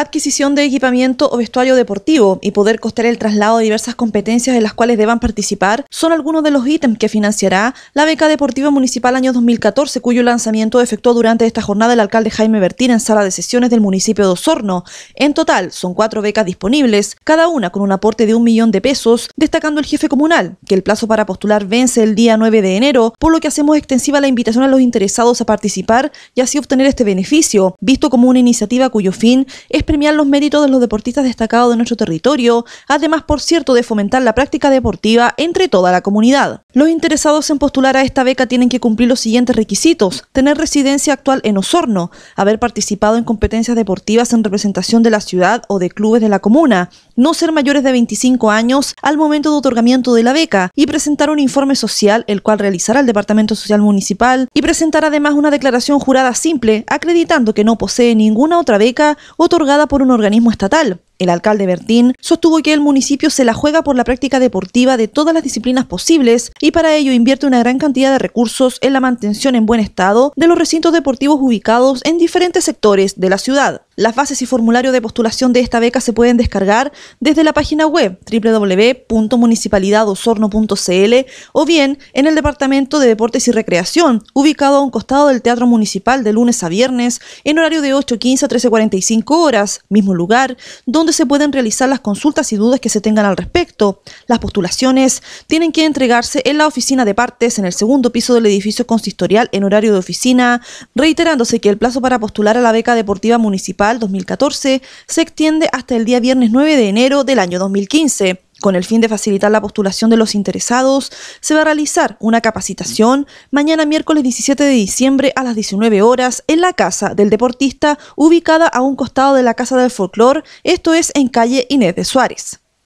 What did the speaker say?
adquisición de equipamiento o vestuario deportivo y poder costear el traslado de diversas competencias en las cuales deban participar son algunos de los ítems que financiará la beca deportiva municipal año 2014, cuyo lanzamiento efectuó durante esta jornada el alcalde Jaime Bertín en sala de sesiones del municipio de Osorno. En total, son cuatro becas disponibles, cada una con un aporte de un millón de pesos, destacando el jefe comunal que el plazo para postular vence el día 9 de enero, por lo que hacemos extensiva la invitación a los interesados a participar y así obtener este beneficio, visto como una iniciativa cuyo fin es premiar los méritos de los deportistas destacados de nuestro territorio, además, por cierto, de fomentar la práctica deportiva entre toda la comunidad. Los interesados en postular a esta beca tienen que cumplir los siguientes requisitos, tener residencia actual en Osorno, haber participado en competencias deportivas en representación de la ciudad o de clubes de la comuna, no ser mayores de 25 años al momento de otorgamiento de la beca y presentar un informe social, el cual realizará el Departamento Social Municipal, y presentar además una declaración jurada simple acreditando que no posee ninguna otra beca otorgada por un organismo estatal. El alcalde Bertín sostuvo que el municipio se la juega por la práctica deportiva de todas las disciplinas posibles y para ello invierte una gran cantidad de recursos en la mantención en buen estado de los recintos deportivos ubicados en diferentes sectores de la ciudad. Las bases y formulario de postulación de esta beca se pueden descargar desde la página web www.municipalidadosorno.cl o bien en el Departamento de Deportes y Recreación, ubicado a un costado del Teatro Municipal de lunes a viernes en horario de 8.15 a 13.45 horas, mismo lugar donde se pueden realizar las consultas y dudas que se tengan al respecto. Las postulaciones tienen que entregarse en la oficina de partes en el segundo piso del edificio consistorial en horario de oficina, reiterándose que el plazo para postular a la beca deportiva municipal 2014 se extiende hasta el día viernes 9 de enero del año 2015. Con el fin de facilitar la postulación de los interesados, se va a realizar una capacitación mañana miércoles 17 de diciembre a las 19 horas en la Casa del Deportista, ubicada a un costado de la Casa del Folclor, esto es en calle Inés de Suárez.